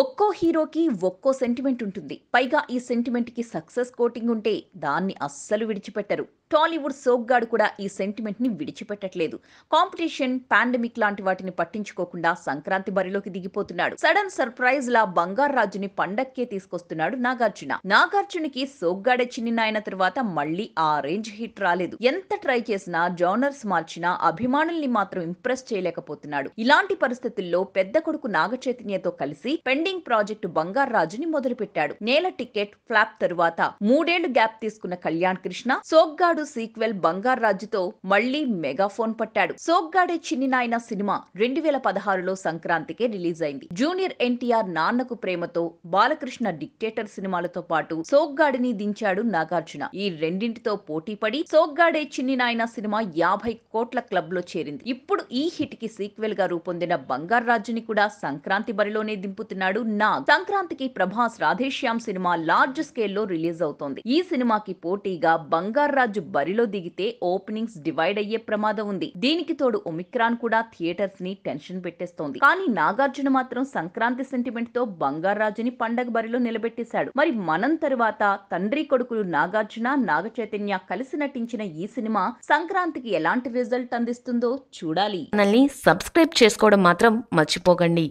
ఒక్కో హీరోకి ఒక్కో సెంటిమెంట్ ఉంటుంది పైగా ఈ సెంటిమెంట్కి సక్సెస్ కోటింగ్ ఉంటే దాన్ని అస్సలు విడిచిపెట్టరు టాలీవుడ్ సోగ్గాడు కూడా ఈ సెంటిమెంట్ని విడిచిపెట్టట్లేదు కాంపిటీషన్ పాండమిక్ లాంటి వాటిని పట్టించుకోకుండా సంక్రాంతి బరిలోకి దిగిపోతున్నాడు సడన్ సర్ప్రైజ్ లా బంగారు రాజుని పండక్కే తీసుకొస్తున్నాడు నాగార్జున నాగార్జునికి సోగ్గాడే చిన్ని నాయన తర్వాత మళ్ళీ ఆ రేంజ్ హిట్ రాలేదు ఎంత ట్రై చేసినా జోనర్స్ మార్చినా అభిమానుల్ని మాత్రం ఇంప్రెస్ చేయలేకపోతున్నాడు ఇలాంటి పరిస్థితుల్లో పెద్ద కొడుకు నాగచైతన్యతో కలిసి పెండింగ్ ప్రాజెక్టు రాజుని మొదలుపెట్టాడు నేల టికెట్ ఫ్లాప్ తరువాత మూడేళ్లు గ్యాప్ తీసుకున్న కళ్యాణ్ కృష్ణ సోగ్గాడు అమ్మడు సీక్వెల్ బంగారాజుతో మళ్లీ మెగాఫోన్ పట్టాడు సోగ్గాడే చిన్ని నాయన సినిమా రెండు వేల పదహారులో సంక్రాంతికే రిలీజ్ అయింది జూనియర్ ఎన్టీఆర్ నాన్నకు ప్రేమతో బాలకృష్ణ డిక్టేటర్ సినిమాలతో పాటు సోగ్గాడిని దించాడు నాగార్జున ఈ రెండింటితో పోటీ పడి సోగ్గాడే చిన్ని నాయన సినిమా యాభై కోట్ల క్లబ్ లో చేరింది ఇప్పుడు ఈ హిట్ కి సీక్వెల్ గా రూపొందిన రాజుని కూడా సంక్రాంతి బరిలోనే దింపుతున్నాడు నాగ్ సంక్రాంతికి Prabhas Radhe Shyam cinema large scale లో రిలీజ్ అవుతోంది ఈ సినిమాకి పోటీగా రాజు బరిలో దిగితే ఓపెనింగ్స్ డివైడ్ అయ్యే ప్రమాదం ఉంది దీనికి తోడు ఒమిక్రాన్ కూడా థియేటర్స్ ని టెన్షన్ పెట్టేస్తోంది కానీ నాగార్జున మాత్రం సంక్రాంతి సెంటిమెంట్ తో బంగారాజుని పండగ బరిలో నిలబెట్టేశాడు మరి మనం తరువాత తండ్రి కొడుకులు నాగార్జున నాగ చైతన్య కలిసి నటించిన ఈ సినిమా సంక్రాంతికి ఎలాంటి రిజల్ట్ అందిస్తుందో చూడాలి మనల్ని సబ్స్క్రైబ్ చేసుకోవడం మాత్రం మర్చిపోకండి